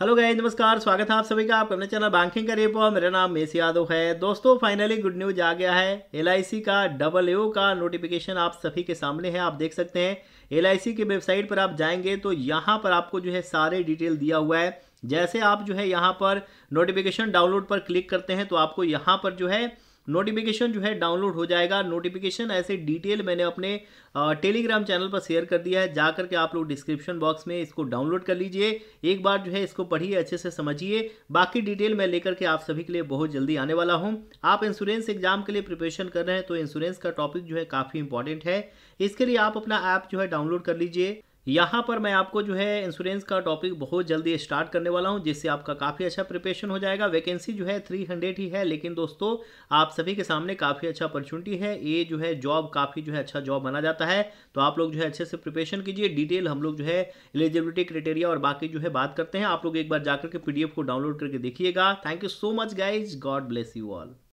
hello गाय नमस्कार स्वागत है आप सभी का आपका अपने चैनल बैंकिंग का रेपो मेरा नाम मेस यादव है दोस्तों फाइनली गुड न्यूज आ गया है एल का डबल ओ का नोटिफिकेशन आप सभी के सामने है आप देख सकते हैं एल की वेबसाइट पर आप जाएंगे तो यहाँ पर आपको जो है सारे डिटेल दिया हुआ है जैसे आप जो है यहाँ पर नोटिफिकेशन डाउनलोड पर क्लिक करते हैं तो आपको यहाँ पर जो है नोटिफिकेशन जो है डाउनलोड हो जाएगा नोटिफिकेशन ऐसे डिटेल मैंने अपने टेलीग्राम चैनल पर शेयर कर दिया है जा करके आप लोग डिस्क्रिप्शन बॉक्स में इसको डाउनलोड कर लीजिए एक बार जो है इसको पढ़िए अच्छे से समझिए बाकी डिटेल मैं लेकर के आप सभी के लिए बहुत जल्दी आने वाला हूँ आप इंश्योरेंस एग्जाम के लिए प्रिपरेशन कर रहे हैं तो इंश्योरेंस का टॉपिक जो है काफ़ी इंपॉर्टेंट है इसके लिए आप अपना ऐप जो है डाउनलोड कर लीजिए यहाँ पर मैं आपको जो है इंश्योरेंस का टॉपिक बहुत जल्दी स्टार्ट करने वाला हूँ जिससे आपका काफ़ी अच्छा प्रिपरेशन हो जाएगा वैकेंसी जो है थ्री हंड्रेड ही है लेकिन दोस्तों आप सभी के सामने काफ़ी अच्छा अपॉर्चुनिटी है ये जो है जॉब काफ़ी जो है अच्छा जॉब माना जाता है तो आप लोग जो है अच्छे से प्रिपेशन कीजिए डिटेल हम लोग जो है एलिजिबिलिटी क्राइटेरिया और बाकी जो है बात करते हैं आप लोग एक बार जाकर के पी को डाउनलोड करके देखिएगा thank you so much guys God bless you all